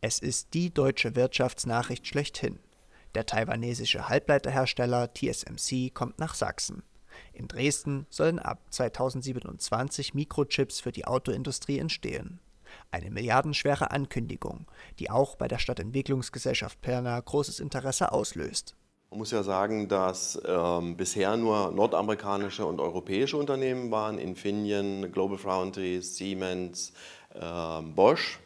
Es ist die deutsche Wirtschaftsnachricht schlechthin. Der taiwanesische Halbleiterhersteller TSMC kommt nach Sachsen. In Dresden sollen ab 2027 Mikrochips für die Autoindustrie entstehen. Eine milliardenschwere Ankündigung, die auch bei der Stadtentwicklungsgesellschaft Pirna großes Interesse auslöst. Man muss ja sagen, dass ähm, bisher nur nordamerikanische und europäische Unternehmen waren, Infineon, Global Foundries, Siemens, äh, Bosch.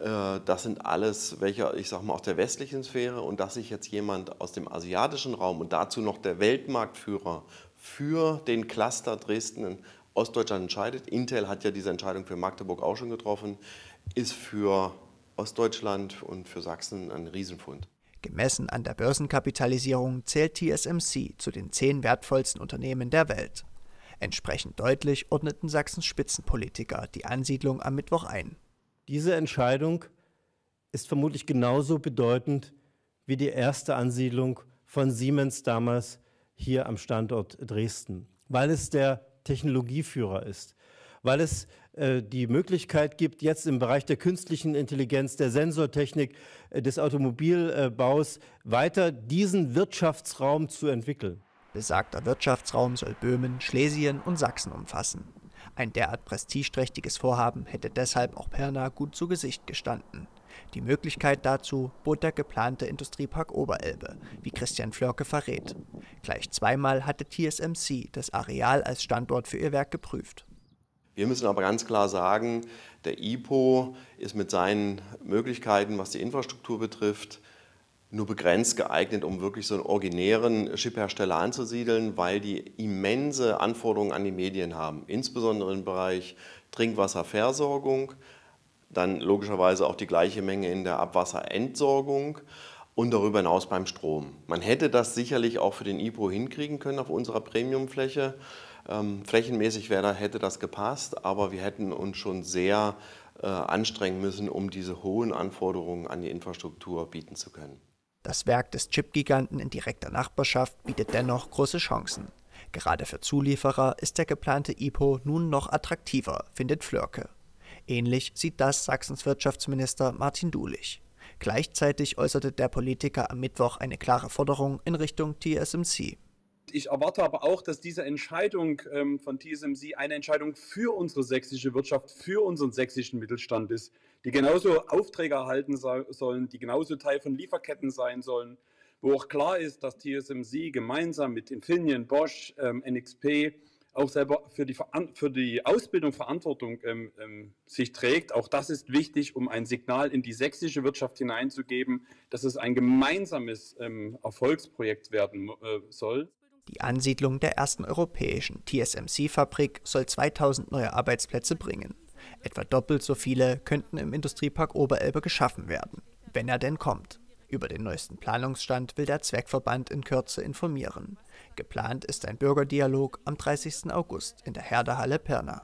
Äh, das sind alles welche, ich sage mal, aus der westlichen Sphäre und dass sich jetzt jemand aus dem asiatischen Raum und dazu noch der Weltmarktführer für den Cluster Dresden in Ostdeutschland entscheidet. Intel hat ja diese Entscheidung für Magdeburg auch schon getroffen, ist für Ostdeutschland und für Sachsen ein Riesenfund. Gemessen an der Börsenkapitalisierung zählt TSMC zu den zehn wertvollsten Unternehmen der Welt. Entsprechend deutlich ordneten Sachsens Spitzenpolitiker die Ansiedlung am Mittwoch ein. Diese Entscheidung ist vermutlich genauso bedeutend wie die erste Ansiedlung von Siemens damals hier am Standort Dresden, weil es der Technologieführer ist, weil es äh, die Möglichkeit gibt, jetzt im Bereich der künstlichen Intelligenz, der Sensortechnik, äh, des Automobilbaus weiter diesen Wirtschaftsraum zu entwickeln. Besagter Wirtschaftsraum soll Böhmen, Schlesien und Sachsen umfassen. Ein derart prestigeträchtiges Vorhaben hätte deshalb auch Pirna gut zu Gesicht gestanden. Die Möglichkeit dazu bot der geplante Industriepark Oberelbe, wie Christian Flörke verrät. Gleich zweimal hatte TSMC das Areal als Standort für ihr Werk geprüft. Wir müssen aber ganz klar sagen, der IPO ist mit seinen Möglichkeiten, was die Infrastruktur betrifft, nur begrenzt geeignet, um wirklich so einen originären Chiphersteller anzusiedeln, weil die immense Anforderungen an die Medien haben, insbesondere im Bereich Trinkwasserversorgung, dann logischerweise auch die gleiche Menge in der Abwasserentsorgung und darüber hinaus beim Strom. Man hätte das sicherlich auch für den IPO hinkriegen können auf unserer Premiumfläche. Ähm, flächenmäßig wäre, hätte das gepasst, aber wir hätten uns schon sehr äh, anstrengen müssen, um diese hohen Anforderungen an die Infrastruktur bieten zu können. Das Werk des Chipgiganten in direkter Nachbarschaft bietet dennoch große Chancen. Gerade für Zulieferer ist der geplante IPO e nun noch attraktiver, findet Flörke. Ähnlich sieht das Sachsens Wirtschaftsminister Martin Dulich. Gleichzeitig äußerte der Politiker am Mittwoch eine klare Forderung in Richtung TSMC ich erwarte aber auch, dass diese Entscheidung ähm, von TSMC eine Entscheidung für unsere sächsische Wirtschaft, für unseren sächsischen Mittelstand ist, die genauso Aufträge erhalten so sollen, die genauso Teil von Lieferketten sein sollen, wo auch klar ist, dass TSMC gemeinsam mit Infineon, Bosch, ähm, NXP auch selber für die, für die Ausbildung Verantwortung ähm, ähm, sich trägt. Auch das ist wichtig, um ein Signal in die sächsische Wirtschaft hineinzugeben, dass es ein gemeinsames ähm, Erfolgsprojekt werden äh, soll. Die Ansiedlung der ersten europäischen TSMC-Fabrik soll 2000 neue Arbeitsplätze bringen. Etwa doppelt so viele könnten im Industriepark Oberelbe geschaffen werden, wenn er denn kommt. Über den neuesten Planungsstand will der Zweckverband in Kürze informieren. Geplant ist ein Bürgerdialog am 30. August in der Herderhalle Pirna.